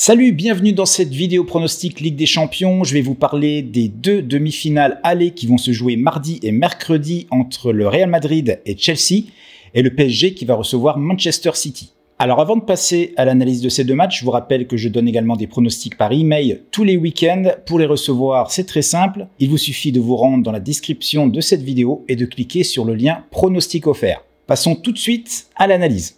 Salut, bienvenue dans cette vidéo pronostic Ligue des Champions. Je vais vous parler des deux demi-finales allées qui vont se jouer mardi et mercredi entre le Real Madrid et Chelsea et le PSG qui va recevoir Manchester City. Alors avant de passer à l'analyse de ces deux matchs, je vous rappelle que je donne également des pronostics par email tous les week-ends. Pour les recevoir, c'est très simple. Il vous suffit de vous rendre dans la description de cette vidéo et de cliquer sur le lien pronostic offert. Passons tout de suite à l'analyse.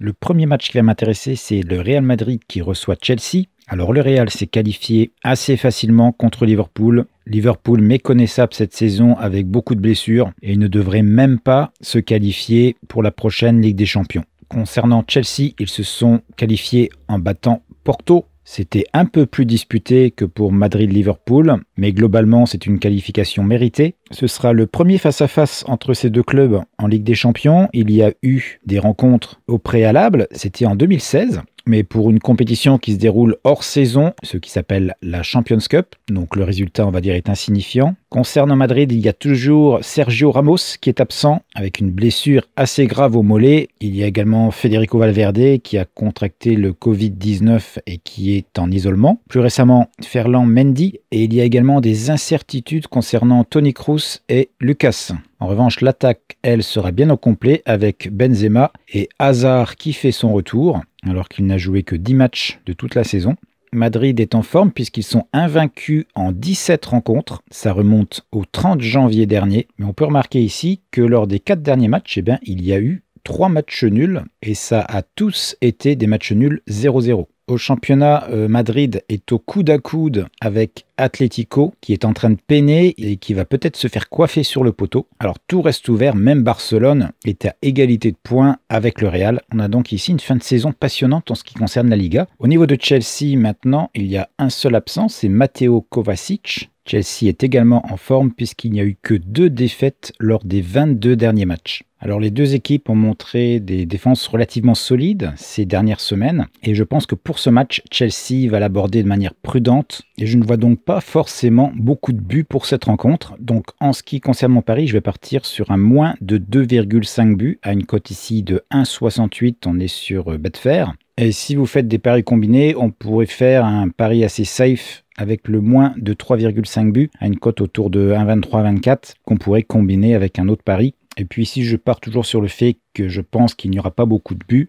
Le premier match qui va m'intéresser, c'est le Real Madrid qui reçoit Chelsea. Alors le Real s'est qualifié assez facilement contre Liverpool. Liverpool méconnaissable cette saison avec beaucoup de blessures et ne devrait même pas se qualifier pour la prochaine Ligue des Champions. Concernant Chelsea, ils se sont qualifiés en battant Porto c'était un peu plus disputé que pour Madrid-Liverpool, mais globalement c'est une qualification méritée. Ce sera le premier face-à-face entre ces deux clubs en Ligue des Champions. Il y a eu des rencontres au préalable, c'était en 2016 mais pour une compétition qui se déroule hors saison, ce qui s'appelle la Champions Cup, donc le résultat on va dire est insignifiant. Concernant Madrid, il y a toujours Sergio Ramos qui est absent avec une blessure assez grave au mollet. Il y a également Federico Valverde qui a contracté le Covid-19 et qui est en isolement. Plus récemment, Ferland Mendy et il y a également des incertitudes concernant Tony Cruz et Lucas. En revanche, l'attaque, elle, sera bien au complet avec Benzema et Hazard qui fait son retour, alors qu'il n'a joué que 10 matchs de toute la saison. Madrid est en forme puisqu'ils sont invaincus en 17 rencontres. Ça remonte au 30 janvier dernier. Mais on peut remarquer ici que lors des 4 derniers matchs, eh bien, il y a eu 3 matchs nuls et ça a tous été des matchs nuls 0-0. Au championnat, euh, Madrid est au coude à coude avec Atlético qui est en train de peiner et qui va peut-être se faire coiffer sur le poteau. Alors tout reste ouvert, même Barcelone est à égalité de points avec le Real. On a donc ici une fin de saison passionnante en ce qui concerne la Liga. Au niveau de Chelsea maintenant, il y a un seul absent, c'est Matteo Kovacic. Chelsea est également en forme puisqu'il n'y a eu que deux défaites lors des 22 derniers matchs. Alors les deux équipes ont montré des défenses relativement solides ces dernières semaines et je pense que pour ce match, Chelsea va l'aborder de manière prudente et je ne vois donc pas forcément beaucoup de buts pour cette rencontre. Donc en ce qui concerne mon pari, je vais partir sur un moins de 2,5 buts à une cote ici de 1,68. On est sur euh, Betfair. Et si vous faites des paris combinés, on pourrait faire un pari assez safe avec le moins de 3,5 buts à une cote autour de 1,23-24 qu'on pourrait combiner avec un autre pari. Et puis si je pars toujours sur le fait que je pense qu'il n'y aura pas beaucoup de buts,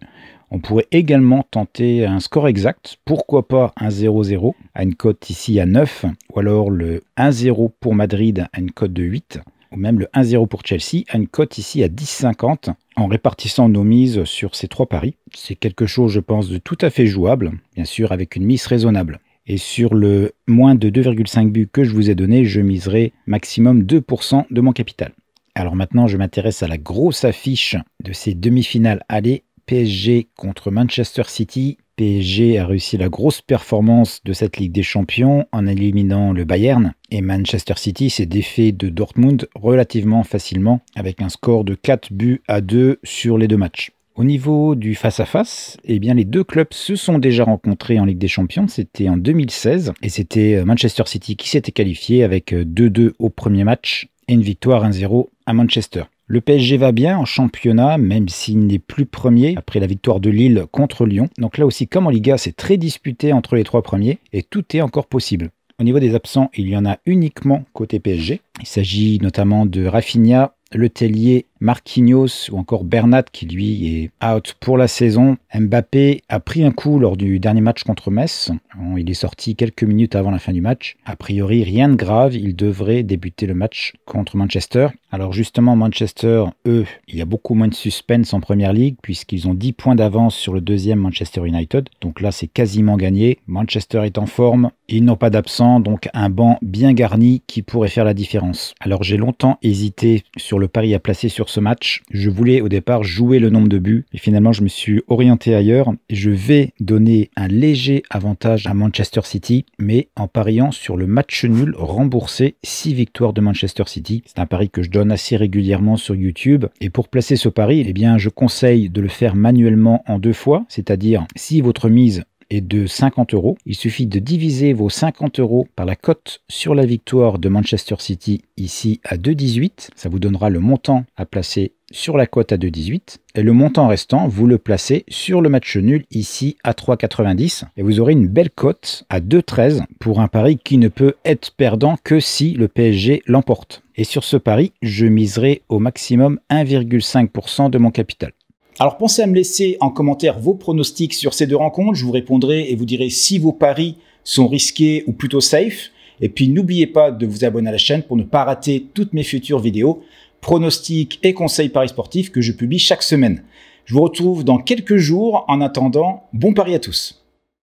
on pourrait également tenter un score exact, pourquoi pas un 0-0 à une cote ici à 9, ou alors le 1-0 pour Madrid à une cote de 8, ou même le 1-0 pour Chelsea à une cote ici à 10-50. en répartissant nos mises sur ces trois paris. C'est quelque chose, je pense, de tout à fait jouable, bien sûr avec une mise raisonnable. Et sur le moins de 2,5 buts que je vous ai donné, je miserai maximum 2% de mon capital. Alors maintenant, je m'intéresse à la grosse affiche de ces demi-finales aller PSG contre Manchester City. PSG a réussi la grosse performance de cette Ligue des Champions en éliminant le Bayern et Manchester City s'est défait de Dortmund relativement facilement avec un score de 4 buts à 2 sur les deux matchs. Au niveau du face-à-face, eh bien les deux clubs se sont déjà rencontrés en Ligue des Champions. C'était en 2016 et c'était euh, Manchester City qui s'était qualifié avec 2-2 euh, au premier match et une victoire 1-0 à Manchester. Le PSG va bien en championnat, même s'il n'est plus premier après la victoire de Lille contre Lyon. Donc là aussi, comme en Liga, c'est très disputé entre les trois premiers et tout est encore possible. Au niveau des absents, il y en a uniquement côté PSG. Il s'agit notamment de Rafinha, Le Tellier Marquinhos ou encore Bernat qui lui est out pour la saison. Mbappé a pris un coup lors du dernier match contre Metz. Il est sorti quelques minutes avant la fin du match. A priori, rien de grave, il devrait débuter le match contre Manchester. Alors justement, Manchester, eux, il y a beaucoup moins de suspense en Première Ligue puisqu'ils ont 10 points d'avance sur le deuxième Manchester United. Donc là, c'est quasiment gagné. Manchester est en forme, ils n'ont pas d'absent, donc un banc bien garni qui pourrait faire la différence. Alors j'ai longtemps hésité sur le pari à placer sur ce match. Je voulais au départ jouer le nombre de buts et finalement je me suis orienté ailleurs. Je vais donner un léger avantage à Manchester City, mais en pariant sur le match nul remboursé 6 victoires de Manchester City. C'est un pari que je donne assez régulièrement sur YouTube. Et pour placer ce pari, eh bien, je conseille de le faire manuellement en deux fois, c'est-à-dire si votre mise et de 50 euros. Il suffit de diviser vos 50 euros par la cote sur la victoire de Manchester City ici à 2,18. Ça vous donnera le montant à placer sur la cote à 2,18 et le montant restant, vous le placez sur le match nul ici à 3,90 et vous aurez une belle cote à 2,13 pour un pari qui ne peut être perdant que si le PSG l'emporte. Et sur ce pari, je miserai au maximum 1,5% de mon capital. Alors pensez à me laisser en commentaire vos pronostics sur ces deux rencontres, je vous répondrai et vous dirai si vos paris sont risqués ou plutôt safe. Et puis n'oubliez pas de vous abonner à la chaîne pour ne pas rater toutes mes futures vidéos, pronostics et conseils paris sportifs que je publie chaque semaine. Je vous retrouve dans quelques jours. En attendant, bon pari à tous.